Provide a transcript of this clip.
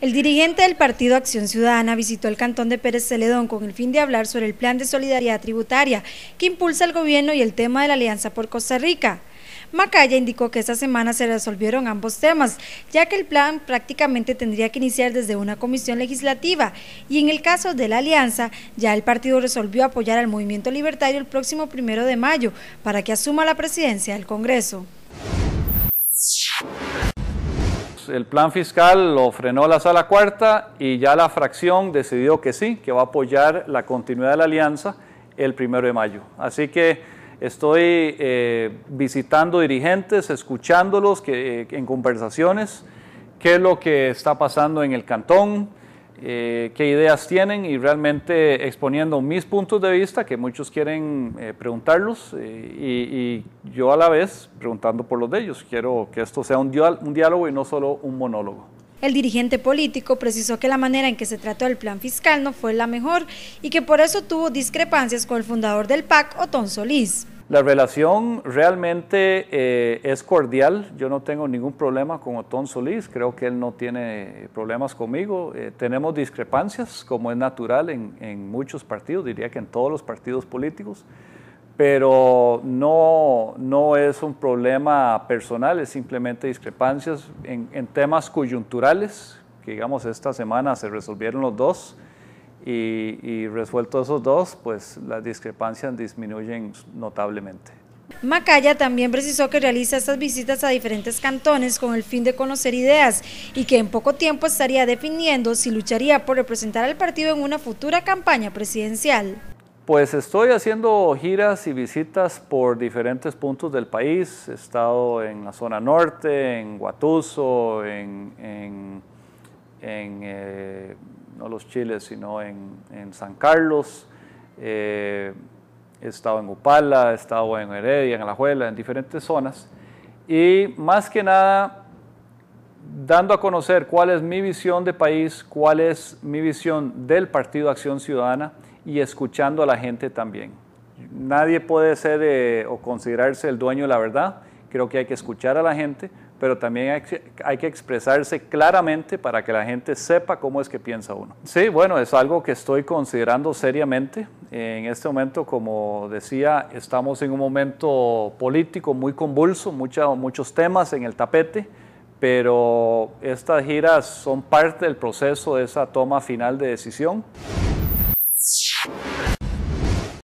El dirigente del Partido Acción Ciudadana visitó el cantón de Pérez Celedón con el fin de hablar sobre el plan de solidaridad tributaria que impulsa el gobierno y el tema de la Alianza por Costa Rica. Macaya indicó que esta semana se resolvieron ambos temas, ya que el plan prácticamente tendría que iniciar desde una comisión legislativa y en el caso de la alianza, ya el partido resolvió apoyar al movimiento libertario el próximo primero de mayo para que asuma la presidencia del Congreso. el plan fiscal lo frenó la sala cuarta y ya la fracción decidió que sí, que va a apoyar la continuidad de la alianza el primero de mayo. Así que estoy eh, visitando dirigentes, escuchándolos que, eh, en conversaciones, qué es lo que está pasando en el cantón, eh, qué ideas tienen y realmente exponiendo mis puntos de vista que muchos quieren eh, preguntarlos eh, y, yo a la vez preguntando por los de ellos. Quiero que esto sea un, un diálogo y no solo un monólogo. El dirigente político precisó que la manera en que se trató el plan fiscal no fue la mejor y que por eso tuvo discrepancias con el fundador del PAC, Otón Solís. La relación realmente eh, es cordial. Yo no tengo ningún problema con Otón Solís. Creo que él no tiene problemas conmigo. Eh, tenemos discrepancias, como es natural en, muchos partidos, diría que en todos los partidos políticos. Pero no, no es un problema personal, es simplemente discrepancias en, en temas coyunturales, que digamos esta semana se resolvieron los dos y, resuelto esos dos, pues las discrepancias disminuyen notablemente. Macaya también precisó que realiza estas visitas a diferentes cantones con el fin de conocer ideas y que en poco tiempo estaría definiendo si lucharía por representar al partido en una futura campaña presidencial. Pues estoy haciendo giras y visitas por diferentes puntos del país. He estado en la zona norte, en Guatuso, en, eh, no los chiles, sino en, en San Carlos. Eh, he estado en Upala, he estado en Heredia, en Alajuela, en diferentes zonas. Y más que nada, dando a conocer cuál es mi visión de país, cuál es mi visión del Partido Acción Ciudadana y escuchando a la gente también. Nadie puede ser eh, o considerarse el dueño de la verdad. Creo que hay que escuchar a la gente, pero también hay que, expresarse claramente para que la gente sepa cómo es que piensa uno. Sí, bueno, es algo que estoy considerando seriamente. En este momento, como decía, estamos en un momento político muy convulso, muchos temas en el tapete, pero estas giras son parte del proceso de esa toma final de decisión.